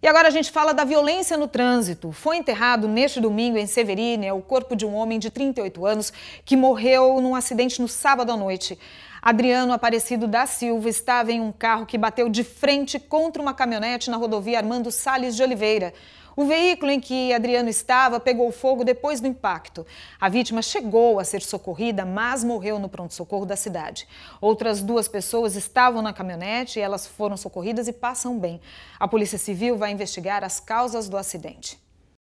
E agora a gente fala da violência no trânsito. Foi enterrado neste domingo em Severínia é o corpo de um homem de 38 anos que morreu num acidente no sábado à noite. Adriano Aparecido da Silva estava em um carro que bateu de frente contra uma caminhonete na rodovia Armando Salles de Oliveira. O veículo em que Adriano estava pegou fogo depois do impacto. A vítima chegou a ser socorrida, mas morreu no pronto-socorro da cidade. Outras duas pessoas estavam na caminhonete, e elas foram socorridas e passam bem. A Polícia Civil vai investigar as causas do acidente.